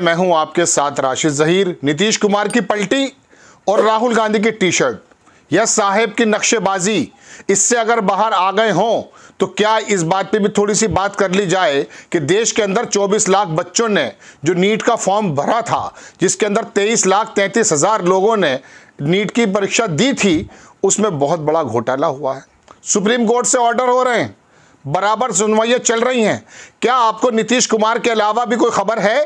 मैं हूं आपके साथ राशिद जहीर नीतीश कुमार की पलटी और राहुल गांधी की टी शर्ट या साहेब की नक्शेबाजी इससे अगर बाहर आ गए हों तो क्या इस बात पे भी थोड़ी सी बात कर ली जाए कि देश के अंदर 24 लाख बच्चों ने जो नीट का फॉर्म भरा था जिसके अंदर 23 लाख तैंतीस हज़ार लोगों ने नीट की परीक्षा दी थी उसमें बहुत बड़ा घोटाला हुआ है सुप्रीम कोर्ट से ऑर्डर हो रहे हैं बराबर सुनवाइयाँ चल रही हैं क्या आपको नीतीश कुमार के अलावा भी कोई खबर है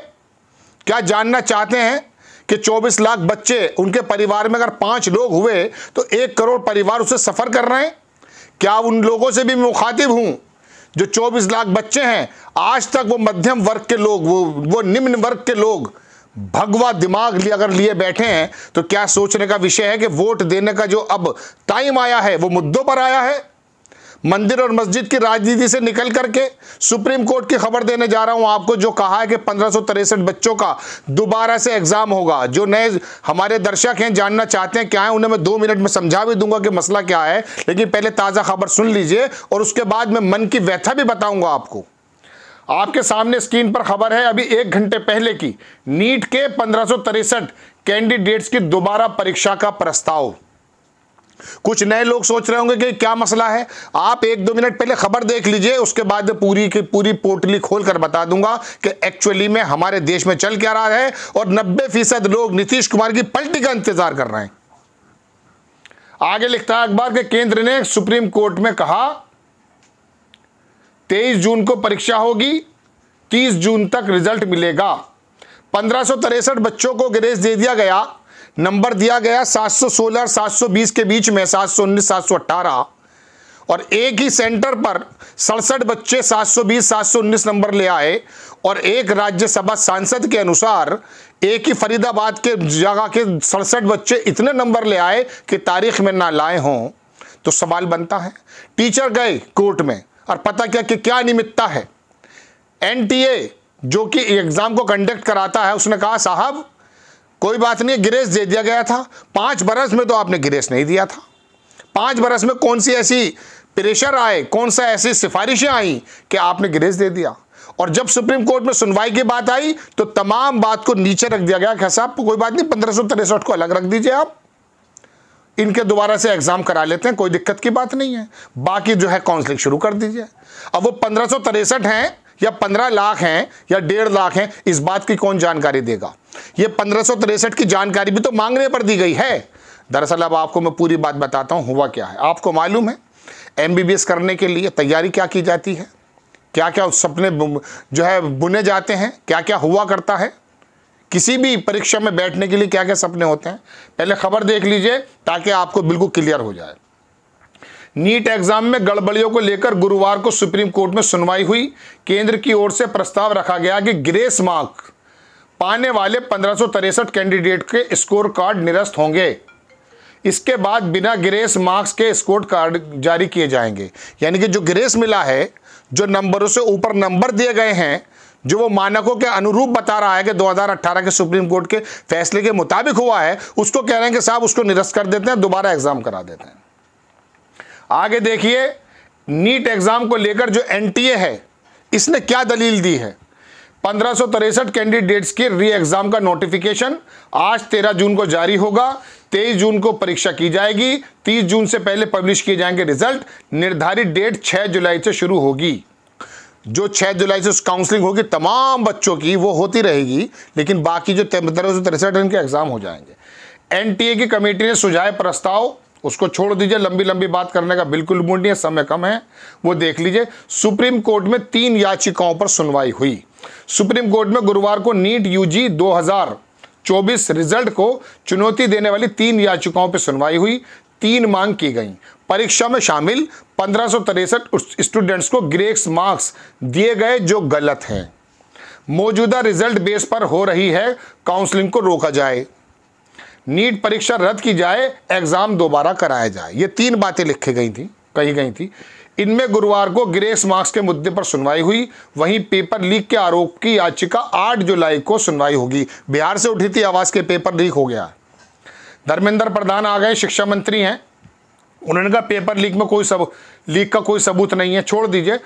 क्या जानना चाहते हैं कि 24 लाख बच्चे उनके परिवार में अगर पांच लोग हुए तो एक करोड़ परिवार उससे सफ़र कर रहे हैं क्या उन लोगों से भी मुखातिब हूं जो 24 लाख बच्चे हैं आज तक वो मध्यम वर्ग के लोग वो वो निम्न वर्ग के लोग भगवा दिमाग लिए अगर लिए बैठे हैं तो क्या सोचने का विषय है कि वोट देने का जो अब टाइम आया है वो मुद्दों पर आया है मंदिर और मस्जिद की राजनीति से निकल करके सुप्रीम कोर्ट की खबर देने जा रहा हूं आपको जो कहा है कि पंद्रह बच्चों का दोबारा से एग्जाम होगा जो नए हमारे दर्शक हैं जानना चाहते हैं क्या है उन्हें मैं दो मिनट में समझा भी दूंगा कि मसला क्या है लेकिन पहले ताज़ा खबर सुन लीजिए और उसके बाद में मन की व्यथा भी बताऊंगा आपको आपके सामने स्क्रीन पर खबर है अभी एक घंटे पहले की नीट के पंद्रह कैंडिडेट्स की दोबारा परीक्षा का प्रस्ताव कुछ नए लोग सोच रहे होंगे कि क्या मसला है आप एक दो मिनट पहले खबर देख लीजिए उसके बाद पूरी की पूरी पोर्टली खोलकर बता दूंगा कि एक्चुअली में हमारे देश में चल क्या रहा है और नब्बे फीसद लोग नीतीश कुमार की पलटी का इंतजार कर रहे हैं आगे लिखता है अखबार के केंद्र ने सुप्रीम कोर्ट में कहा तेईस जून को परीक्षा होगी तीस जून तक रिजल्ट मिलेगा पंद्रह बच्चों को ग्रेस दे दिया गया नंबर दिया गया 716 सौ 720 के बीच में 719 718 और एक ही सेंटर पर सड़सठ बच्चे 720 719 नंबर ले आए और एक राज्यसभा सांसद के अनुसार एक ही फरीदाबाद के जगह के सड़सठ बच्चे इतने नंबर ले आए कि तारीख में ना लाए हों तो सवाल बनता है टीचर गए कोर्ट में और पता क्या कि क्या निमित्ता है एनटीए जो कि एग्ज़ाम को कंडक्ट कराता है उसने कहा साहब कोई बात नहीं गिरेस दे दिया गया था पांच बरस में तो आपने ग्रेस नहीं दिया था पांच बरस में कौन सी ऐसी प्रेशर आए कौन सा ऐसी सिफारिशें आई कि आपने गिरेस दे दिया और जब सुप्रीम कोर्ट में सुनवाई की बात आई तो तमाम बात को नीचे रख दिया गया कि साहब कोई बात नहीं पंद्रह तिरसठ को अलग रख दीजिए आप इनके दोबारा से एग्ज़ाम करा लेते हैं कोई दिक्कत की बात नहीं है बाकी जो है काउंसलिंग शुरू कर दीजिए अब वो पंद्रह सौ तिरसठ हैं या पंद्रह लाख हैं या डेढ़ लाख हैं इस बात की कौन जानकारी देगा ये पंद्रह की जानकारी भी तो मांगने पर दी गई है दरअसल अब आपको मैं पूरी बात बताता हूँ हुआ क्या है आपको मालूम है एम करने के लिए तैयारी क्या की जाती है क्या क्या सपने जो है बुने जाते हैं क्या क्या हुआ करता है किसी भी परीक्षा में बैठने के लिए क्या क्या सपने होते हैं पहले खबर देख लीजिए ताकि आपको बिल्कुल क्लियर हो जाए नीट एग्जाम में गड़बड़ियों को लेकर गुरुवार को सुप्रीम कोर्ट में सुनवाई हुई केंद्र की ओर से प्रस्ताव रखा गया कि ग्रेस मार्क पाने वाले पंद्रह कैंडिडेट के स्कोर कार्ड निरस्त होंगे इसके बाद बिना ग्रेस मार्क्स के स्कोर कार्ड जारी किए जाएंगे यानी कि जो ग्रेस मिला है जो नंबरों से ऊपर नंबर दिए गए हैं जो वो मानकों के अनुरूप बता रहा है कि 2018 के सुप्रीम कोर्ट के फैसले के मुताबिक हुआ है उसको कह रहे हैं कि साहब उसको निरस्त कर देते हैं दोबारा एग्जाम करा देते हैं आगे देखिए नीट एग्ज़ाम को लेकर जो एनटीए है इसने क्या दलील दी है पंद्रह कैंडिडेट्स के री एग्ज़ाम का नोटिफिकेशन आज 13 जून को जारी होगा 23 जून को परीक्षा की जाएगी 30 जून से पहले पब्लिश किए जाएंगे रिजल्ट निर्धारित डेट 6 जुलाई से शुरू होगी जो 6 जुलाई से काउंसलिंग होगी तमाम बच्चों की वो होती रहेगी लेकिन बाकी जो पंद्रह सौ तिरसठ एग्ज़ाम हो जाएंगे एनटीए की कमेटी ने सुझाए प्रस्ताव उसको छोड़ दीजिए लंबी लंबी बात करने का बिल्कुल मूड नहीं है समय कम है वो देख लीजिए सुप्रीम कोर्ट में तीन याचिकाओं पर सुनवाई हुई सुप्रीम कोर्ट में गुरुवार को नीट यूजी 2024 रिजल्ट को चुनौती देने वाली तीन याचिकाओं पर सुनवाई हुई तीन मांग की गई परीक्षा में शामिल पंद्रह स्टूडेंट्स को ग्रेक्स मार्क्स दिए गए जो गलत हैं मौजूदा रिजल्ट बेस पर हो रही है काउंसलिंग को रोका जाए नीट परीक्षा रद्द की जाए एग्ज़ाम दोबारा कराया जाए ये तीन बातें लिखी गई थी कही गई थी इनमें गुरुवार को ग्रेस मार्क्स के मुद्दे पर सुनवाई हुई वहीं पेपर लीक के आरोप की याचिका 8 जुलाई को सुनवाई होगी बिहार से उठी थी आवाज़ के पेपर लीक हो गया धर्मेंद्र प्रधान आ गए शिक्षा मंत्री हैं उन्होंने कहा पेपर लीक में कोई सब लीक का कोई सबूत नहीं है छोड़ दीजिए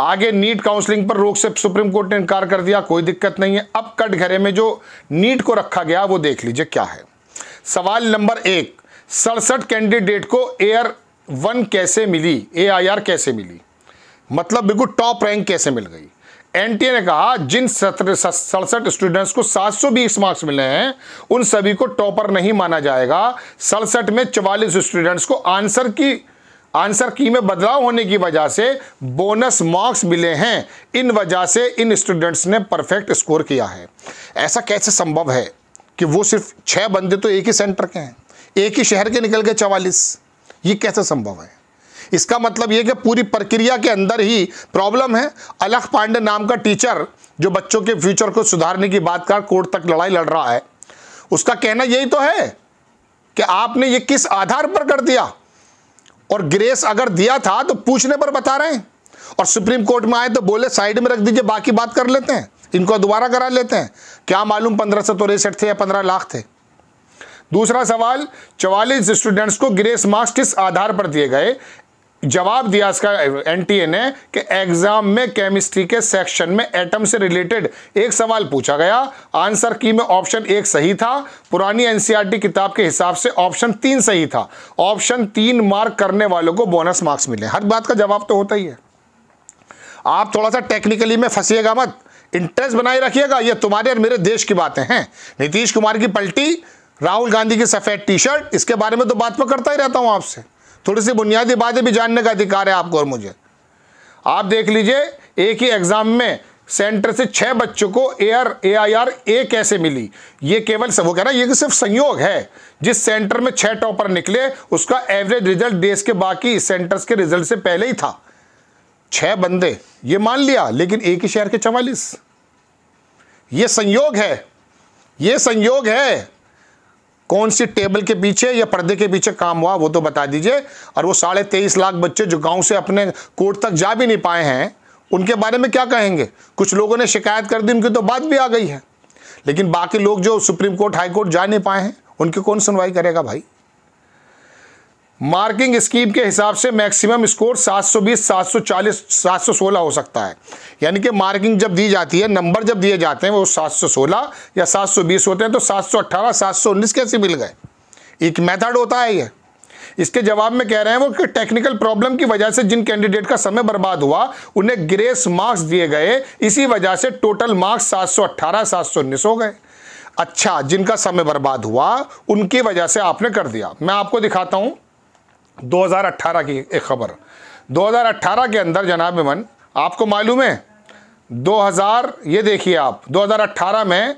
आगे नीट काउंसलिंग पर रोक से सुप्रीम कोर्ट ने इनकार कर दिया कोई दिक्कत नहीं है अब कटघरे में जो नीट को रखा गया वो देख लीजिए क्या है सवाल नंबर एक सड़सठ कैंडिडेट को एयर वन कैसे मिली आर कैसे मिली मतलब बिल्कुल टॉप रैंक कैसे मिल गई एनटीए ने कहा जिन सड़सठ स्टूडेंट्स को 720 मार्क्स मिले हैं उन सभी को टॉपर नहीं माना जाएगा सड़सठ में 44 स्टूडेंट्स को आंसर की आंसर की में बदलाव होने की वजह से बोनस मार्क्स मिले हैं इन वजह से इन स्टूडेंट्स ने परफेक्ट स्कोर किया है ऐसा कैसे संभव है कि वो सिर्फ छः बंदे तो एक ही सेंटर के हैं एक ही शहर के निकल गए चवालीस ये कैसे संभव है इसका मतलब ये कि पूरी प्रक्रिया के अंदर ही प्रॉब्लम है अलख पांडे नाम का टीचर जो बच्चों के फ्यूचर को सुधारने की बात कर कोर्ट तक लड़ाई लड़ रहा है उसका कहना यही तो है कि आपने ये किस आधार पर कर दिया और ग्रेस अगर दिया था तो पूछने पर बता रहे हैं और सुप्रीम कोर्ट में आए तो बोले साइड में रख दीजिए बाकी बात कर लेते हैं इनको दोबारा करा लेते हैं क्या मालूम पंद्रह सौ तो तिरसठ थे या पंद्रह लाख थे दूसरा सवाल चवालीस स्टूडेंट्स को ग्रेस मार्क्स किस आधार पर दिए गए जवाब दिया इसका एनटीए ने कि एग्जाम में केमिस्ट्री के सेक्शन में एटम से रिलेटेड एक सवाल पूछा गया आंसर की में ऑप्शन एक सही था पुरानी एनसीईआरटी e किताब के हिसाब से ऑप्शन तीन सही था ऑप्शन तीन मार्क करने वालों को बोनस मार्क्स मिले हर बात का जवाब तो होता ही है आप थोड़ा सा टेक्निकली में फंसीएगा मत इंटरेस्ट बनाए रखिएगा ये तुम्हारे और मेरे देश की बातें हैं नीतीश कुमार की पलटी राहुल गांधी की सफ़ेद टी शर्ट इसके बारे में तो बात मैं करता ही रहता हूं आपसे थोड़ी सी बुनियादी बातें भी जानने का अधिकार है आपको और मुझे आप देख लीजिए एक ही एग्ज़ाम में सेंटर से छह बच्चों को A R A I R A कैसे मिली ये केवल सब वो कह रहा है ये सिर्फ संयोग है जिस सेंटर में छह टॉपर निकले उसका एवरेज रिजल्ट देश के बाकी सेंटर्स के रिजल्ट से पहले ही था छह बंदे ये मान लिया लेकिन एक ही शहर के चवालीस ये संयोग है ये संयोग है कौन सी टेबल के पीछे या पर्दे के पीछे काम हुआ वो तो बता दीजिए और वो साढ़े तेईस लाख बच्चे जो गांव से अपने कोर्ट तक जा भी नहीं पाए हैं उनके बारे में क्या कहेंगे कुछ लोगों ने शिकायत कर दी उनकी तो बात भी आ गई है लेकिन बाकी लोग जो सुप्रीम कोर्ट हाई कोर्ट जा नहीं पाए हैं उनकी कौन सुनवाई करेगा भाई मार्किंग स्कीम के हिसाब से मैक्सिमम स्कोर 720, 740, 716 हो सकता है यानी कि मार्किंग जब दी जाती है नंबर जब दिए जाते हैं वो 716 या 720 होते हैं तो 718, 719 कैसे मिल गए एक मेथड होता है ये इसके जवाब में कह रहे हैं वो कि टेक्निकल प्रॉब्लम की वजह से जिन कैंडिडेट का समय बर्बाद हुआ उन्हें ग्रेस मार्क्स दिए गए इसी वजह से टोटल मार्क्स सात सौ हो गए अच्छा जिनका समय बर्बाद हुआ उनकी वजह से आपने कर दिया मैं आपको दिखाता हूं 2018 की एक खबर 2018 के अंदर जनाब मन आपको मालूम है 2000 ये देखिए आप 2018 में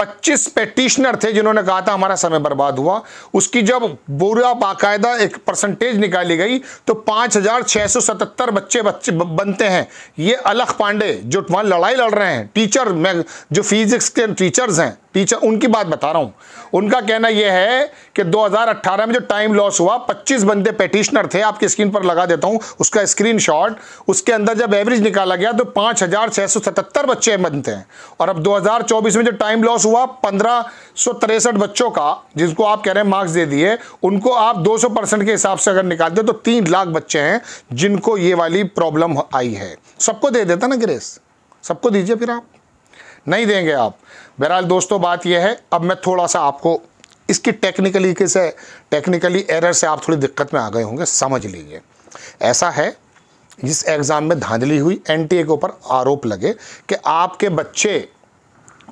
25 पेटिशनर थे जिन्होंने कहा था हमारा समय बर्बाद हुआ उसकी जब बुरा बाकायदा एक परसेंटेज निकाली गई तो 5,677 बच्चे बच्चे बनते हैं ये अलख पांडे जो वहाँ लड़ाई लड़ रहे हैं टीचर मैं जो फिजिक्स के टीचर्स हैं टीचर उनकी बात बता रहा हूं उनका कहना यह है कि 2018 में जो टाइम लॉस हुआ 25 बंदे पेटिशनर थे आपके स्क्रीन पर लगा देता हूं उसका स्क्रीनशॉट उसके अंदर जब एवरेज निकाला गया तो 5,677 बच्चे बनते हैं और अब 2024 में जो टाइम लॉस हुआ पंद्रह बच्चों का जिनको आप कह रहे हैं मार्क्स दे दिए उनको आप दो परसेंट के हिसाब से अगर निकालते तो तीन लाख बच्चे हैं जिनको ये वाली प्रॉब्लम आई है सबको दे देता ना ग्रेस सबको दीजिए फिर आप नहीं देंगे आप बहरहाल दोस्तों बात यह है अब मैं थोड़ा सा आपको इसकी टेक्निकली है टेक्निकली एरर से आप थोड़ी दिक्कत में आ गए होंगे समझ लीजिए ऐसा है जिस एग्ज़ाम में धांधली हुई एनटीए के ऊपर आरोप लगे कि आपके बच्चे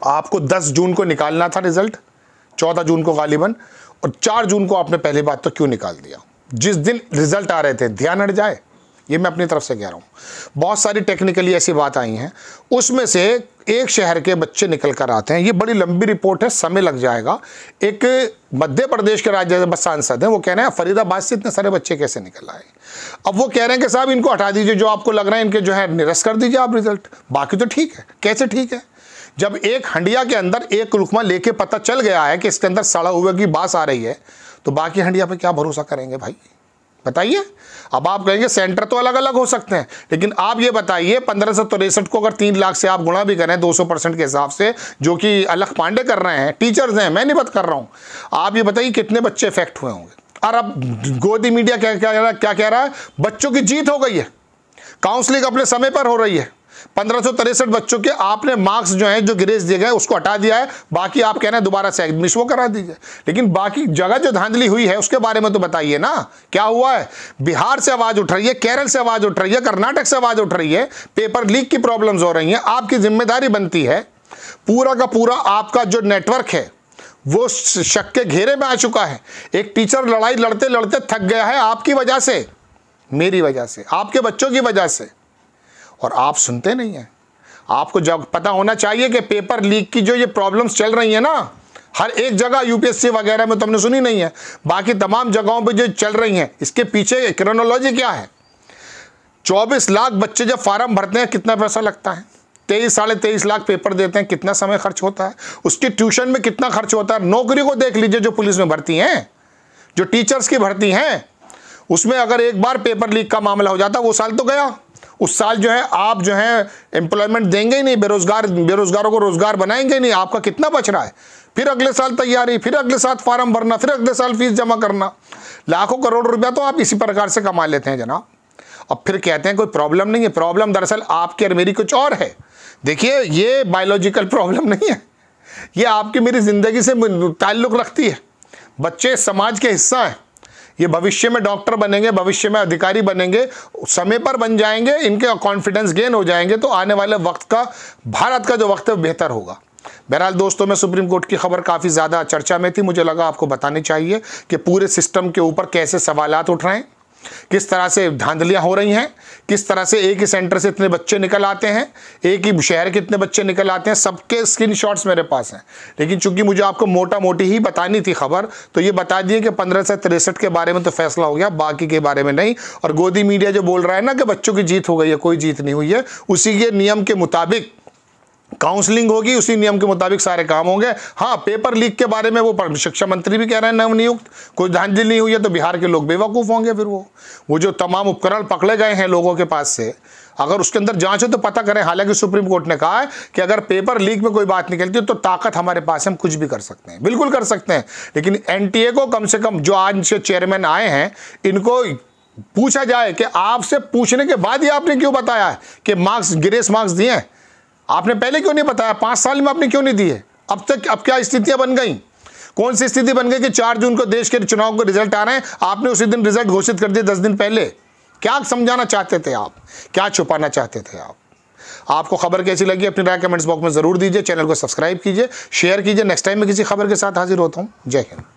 आपको 10 जून को निकालना था रिज़ल्ट 14 जून को गालिबन और 4 जून को आपने पहली बात तो क्यों निकाल दिया जिस दिन रिज़ल्ट आ रहे थे ध्यान हट जाए ये मैं अपनी तरफ से कह रहा हूँ बहुत सारी टेक्निकली ऐसी बात आई हैं उसमें से एक शहर के बच्चे निकल कर आते हैं ये बड़ी लंबी रिपोर्ट है समय लग जाएगा एक मध्य प्रदेश के राज्यसभा सांसद हैं वो कह रहे हैं फरीदाबाद से इतने सारे बच्चे कैसे निकल आए अब वो कह रहे हैं कि साहब इनको हटा दीजिए जो आपको लग रहा है इनके जो है निरस्त कर दीजिए आप रिजल्ट बाकी तो ठीक है कैसे ठीक है जब एक हंडिया के अंदर एक रुकमा लेके पता चल गया है कि इसके अंदर सड़ा हुए की बास आ रही है तो बाकी हंडिया पर क्या भरोसा करेंगे भाई बताइए अब आप कहेंगे सेंटर तो अलग अलग हो सकते हैं लेकिन आप ये बताइए पंद्रह सौ तिरसठ को अगर तीन लाख से आप गुणा भी करें दो सौ परसेंट के हिसाब से जो कि अलग पांडे कर रहे हैं टीचर्स हैं मैं नहीं बात कर रहा हूँ आप ये बताइए कितने बच्चे इफेक्ट हुए होंगे और अब गोदी मीडिया क्या कह रहा है क्या कह रहा है बच्चों की जीत हो गई है काउंसलिंग अपने समय पर हो रही है पंद्रह बच्चों के आपने मार्क्स जो है जो ग्रेस दिए गए उसको हटा दिया है बाकी आप कह रहे हैं दोबारा से एग्जामिश वो करा दीजिए लेकिन बाकी जगह जो धांधली हुई है उसके बारे में तो बताइए ना क्या हुआ है बिहार से आवाज उठ रही है केरल से आवाज उठ रही है कर्नाटक से आवाज उठ रही है पेपर लीक की प्रॉब्लम्स हो रही हैं आपकी जिम्मेदारी बनती है पूरा का पूरा आपका जो नेटवर्क है वो शक के घेरे में आ चुका है एक टीचर लड़ाई लड़ते लड़ते थक गया है आपकी वजह से मेरी वजह से आपके बच्चों की वजह से और आप सुनते नहीं हैं आपको जब पता होना चाहिए कि पेपर लीक की जो ये प्रॉब्लम्स चल रही हैं ना हर एक जगह यूपीएससी वगैरह में तुमने तो सुनी नहीं है बाकी तमाम जगहों पे जो चल रही हैं इसके पीछे क्रोनोलॉजी क्या है 24 लाख बच्चे जब फार्म भरते हैं कितना पैसा लगता है तेईस साढ़े तेईस लाख पेपर देते हैं कितना समय खर्च होता है उसके ट्यूशन में कितना खर्च होता है नौकरी को देख लीजिए जो पुलिस में भर्ती हैं जो टीचर्स की भर्ती हैं उसमें अगर एक बार पेपर लीक का मामला हो जाता वो साल तो गया उस साल जो है आप जो है एम्प्लॉयमेंट देंगे ही नहीं बेरोजगार बेरोजगारों को रोजगार बनाएंगे नहीं आपका कितना बच रहा है फिर अगले साल तैयारी फिर अगले साल फार्म भरना फिर अगले साल फीस जमा करना लाखों करोड़ रुपया तो आप इसी प्रकार से कमा लेते हैं जनाब अब फिर कहते हैं कोई प्रॉब्लम नहीं है प्रॉब्लम दरअसल आपकी और मेरी कुछ और है देखिए ये बायोलॉजिकल प्रॉब्लम नहीं है ये आपकी मेरी ज़िंदगी से ताल्लुक़ रखती है बच्चे समाज के हिस्सा हैं ये भविष्य में डॉक्टर बनेंगे भविष्य में अधिकारी बनेंगे समय पर बन जाएंगे इनके कॉन्फिडेंस गेन हो जाएंगे तो आने वाले वक्त का भारत का जो वक्त है बेहतर होगा बहरहाल दोस्तों में सुप्रीम कोर्ट की खबर काफ़ी ज़्यादा चर्चा में थी मुझे लगा आपको बतानी चाहिए कि पूरे सिस्टम के ऊपर कैसे सवालत उठ रहे हैं किस तरह से धांधलियाँ हो रही हैं किस तरह से एक ही सेंटर से इतने बच्चे निकल आते हैं एक ही शहर के इतने बच्चे निकल आते हैं सबके स्क्रीन मेरे पास हैं लेकिन चूंकि मुझे आपको मोटा मोटी ही बतानी थी खबर तो ये बता दिए कि पंद्रह से तिरसठ के बारे में तो फैसला हो गया बाकी के बारे में नहीं और गोदी मीडिया जो बोल रहा है ना कि बच्चों की जीत हो गई है कोई जीत नहीं हुई है उसी के नियम के मुताबिक काउंसलिंग होगी उसी नियम के मुताबिक सारे काम होंगे हाँ पेपर लीक के बारे में वो शिक्षा मंत्री भी कह रहे हैं नवनियुक्त कोई धांधली नहीं हुई है तो बिहार के लोग बेवकूफ़ होंगे फिर वो वो जो तमाम उपकरण पकड़े गए हैं लोगों के पास से अगर उसके अंदर जांच हो तो पता करें हालांकि सुप्रीम कोर्ट ने कहा है कि अगर पेपर लीक में कोई बात निकलती है तो ताकत हमारे पास हम कुछ भी कर सकते हैं बिल्कुल कर सकते हैं लेकिन एन को कम से कम जो आज के चेयरमैन आए हैं इनको पूछा जाए कि आपसे पूछने के बाद ही आपने क्यों बताया है कि मार्क्स ग्रेस मार्क्स दिए हैं आपने पहले क्यों नहीं बताया पांच साल में आपने क्यों नहीं दिए अब तक अब क्या स्थितियां बन गई कौन सी स्थिति बन गई कि चार जून को देश के चुनाव के रिजल्ट आ रहे हैं आपने उसी दिन रिजल्ट घोषित कर दिया दस दिन पहले क्या समझाना चाहते थे आप क्या छुपाना चाहते थे आप आपको खबर कैसी लगी अपनी राय कमेंट्स बॉक्स में जरूर दीजिए चैनल को सब्सक्राइब कीजिए शेयर कीजिए नेक्स्ट टाइम में किसी खबर के साथ हाजिर होता हूँ जय हिंद